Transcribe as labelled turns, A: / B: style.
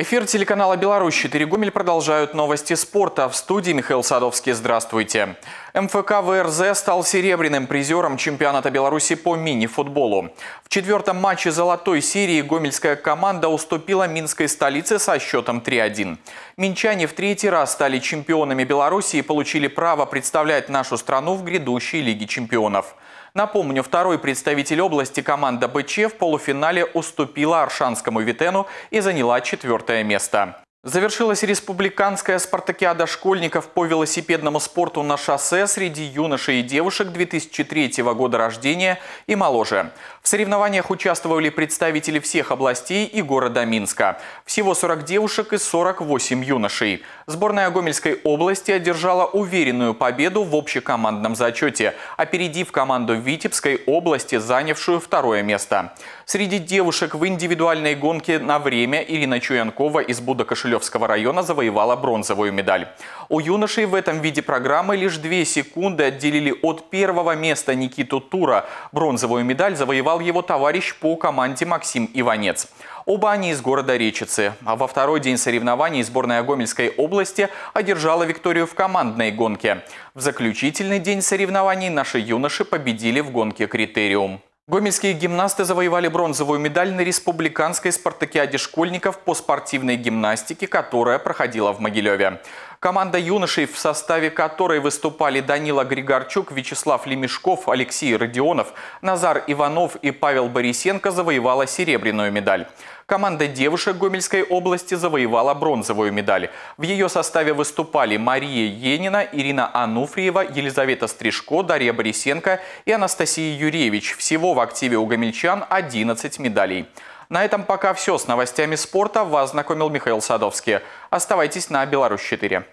A: Эфир телеканала «Беларусь» 4 Гомель продолжают новости спорта. В студии Михаил Садовский. Здравствуйте. МФК ВРЗ стал серебряным призером чемпионата Беларуси по мини-футболу. В четвертом матче золотой серии гомельская команда уступила минской столице со счетом 3-1. Минчане в третий раз стали чемпионами Беларуси и получили право представлять нашу страну в грядущей Лиге чемпионов. Напомню, второй представитель области команда БЧ в полуфинале уступила Аршанскому Витену и заняла четвертое место. Завершилась республиканская спартакиада школьников по велосипедному спорту на шоссе среди юношей и девушек 2003 года рождения и моложе. В соревнованиях участвовали представители всех областей и города Минска. Всего 40 девушек и 48 юношей. Сборная Гомельской области одержала уверенную победу в общекомандном зачете, опередив команду Витебской области, занявшую второе место. Среди девушек в индивидуальной гонке на время Ирина Чуянкова из Будакошельника Кишилевского района завоевала бронзовую медаль. У юношей в этом виде программы лишь две секунды отделили от первого места Никиту Тура. Бронзовую медаль завоевал его товарищ по команде Максим Иванец. Оба они из города Речицы. А во второй день соревнований сборная Гомельской области одержала викторию в командной гонке. В заключительный день соревнований наши юноши победили в гонке «Критериум». Гомельские гимнасты завоевали бронзовую медаль на республиканской спартакиаде школьников по спортивной гимнастике, которая проходила в Могилеве. Команда юношей, в составе которой выступали Данила Григорчук, Вячеслав Лемешков, Алексей Родионов, Назар Иванов и Павел Борисенко, завоевала серебряную медаль. Команда девушек Гомельской области завоевала бронзовую медаль. В ее составе выступали Мария Енина, Ирина Ануфриева, Елизавета Стрижко, Дарья Борисенко и Анастасия Юрьевич. Всего в активе у гомельчан 11 медалей. На этом пока все. С новостями спорта вас знакомил Михаил Садовский. Оставайтесь на «Беларусь-4».